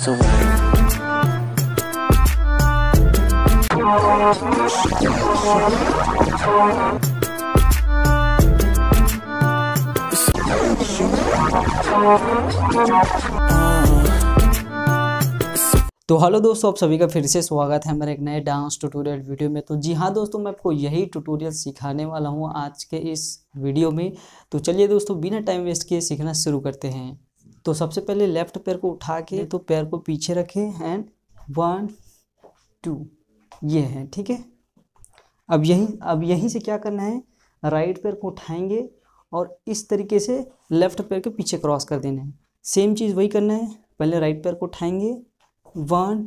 So तो hello दोस्तों आप सभी का फिर से स्वागत है हमारे एक नए डांस ट्यूटोरियल वीडियो में तो जी हाँ दोस्तों मैं आपको यही ट्यूटोरियल सिखाने वाला हूँ आज के इस वीडियो में तो चलिए दोस्तों बिना टाइम वेस्ट किए सीखना शुरू करते हैं तो सबसे पहले लेफ्ट पैर को उठा के तो पैर को पीछे रखें एंड वन टू ये है ठीक है अब यहीं अब यहीं से क्या करना है राइट पैर को उठाएंगे और इस तरीके से लेफ्ट पैर के पीछे क्रॉस कर देना है सेम चीज़ वही करना है पहले राइट पैर को उठाएंगे वन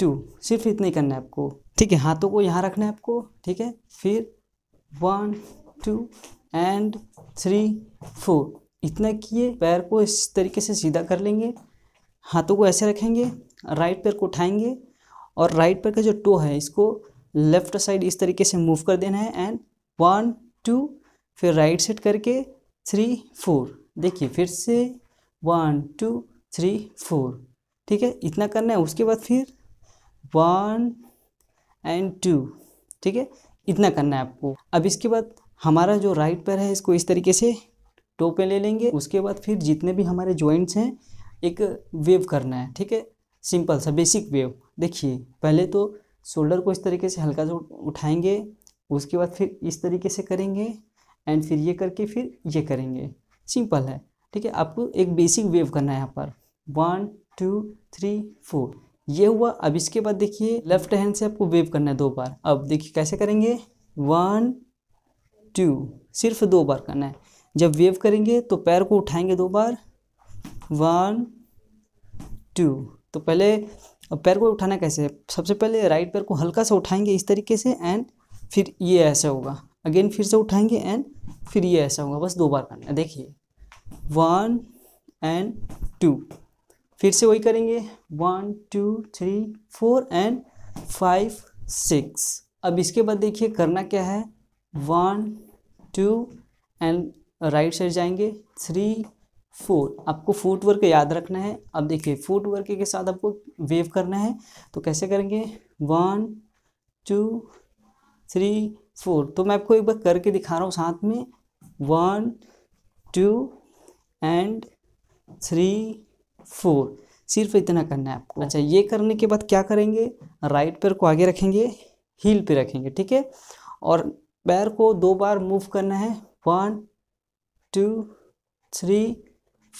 टू सिर्फ इतना ही करना है आपको ठीक है हाथों को यहाँ रखना है आपको ठीक है फिर one two and three four इतना किए पैर को इस तरीके से सीधा कर लेंगे हाथों को ऐसे रखेंगे राइट पैर को उठाएंगे और राइट पैर का जो टो है इसको लेफ्ट साइड इस तरीके से मूव कर देना है एंड वन टू फिर राइट सेट करके थ्री फोर देखिए फिर से वन टू थ्री फोर ठीक है इतना करना है उसके बाद फिर वन एंड टू ठीक है इतना करना है आपको अब इसके बाद हमारा जो राइट पैर है इसको इस तरीके से टो पे ले लेंगे उसके बाद फिर जितने भी हमारे ज्वाइंट्स हैं एक वेव करना है ठीक है सिंपल सा बेसिक वेव देखिए पहले तो शोल्डर को इस तरीके से हल्का सा उठाएंगे उसके बाद फिर इस तरीके से करेंगे एंड फिर ये करके फिर ये करेंगे सिंपल है ठीक है आपको एक बेसिक वेव करना है यहाँ पर वन टू थ्री फोर ये हुआ अब इसके बाद देखिए लेफ्ट हैंड से आपको वेव करना है दो बार अब देखिए कैसे करेंगे वन टू सिर्फ दो बार करना है जब वेव करेंगे तो पैर को उठाएंगे दो बार वन टू तो पहले अब पैर को उठाना कैसे है सबसे पहले राइट पैर को हल्का सा उठाएंगे इस तरीके से एंड फिर ये ऐसा होगा अगेन फिर से उठाएंगे एंड फिर ये ऐसा होगा बस दो बार करना देखिए वन एंड टू फिर से वही करेंगे one two three four and five six अब इसके बाद देखिए करना क्या है one two and right side जाएंगे थ्री फोर आपको फुटवर्क याद रखना है अब देखिए फुटवर्क के साथ आपको वेव करना है तो कैसे करेंगे वन टू थ्री फोर तो मैं आपको एक बार करके दिखा रहा हूँ साथ में one two and three four सिर्फ इतना करना है आपको अच्छा ये करने के बाद क्या करेंगे राइट पैर को आगे रखेंगे हील पे रखेंगे ठीक है और पैर को दो बार मूव करना है वन टू थ्री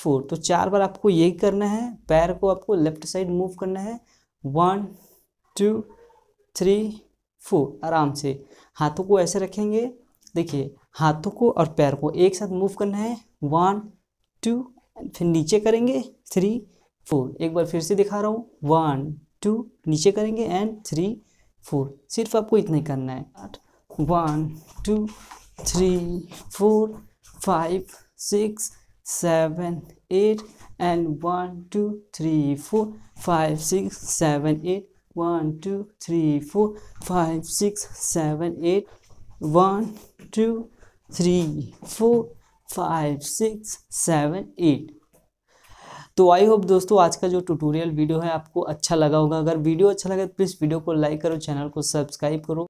फोर तो चार बार आपको यही करना है पैर को आपको लेफ्ट साइड मूव करना है वन टू थ्री फोर आराम से हाथों को ऐसे रखेंगे देखिए हाथों को और पैर को एक साथ मूव करना है वन टू फिर नीचे करेंगे थ्री फोर एक बार फिर से दिखा रहा हूँ वन टू नीचे करेंगे एंड थ्री फोर सिर्फ आपको इतना ही करना है आठ one two three four five six seven eight and one two three four five six seven eight one two three four five six seven eight one two three four five six seven eight तो I hope दोस्तों आज का जो tutorial video है आपको अच्छा लगा होगा अगर वीडियो अच्छा लगे तो प्लीज़ वीडियो को लाइक करो चैनल को सब्सक्राइब करो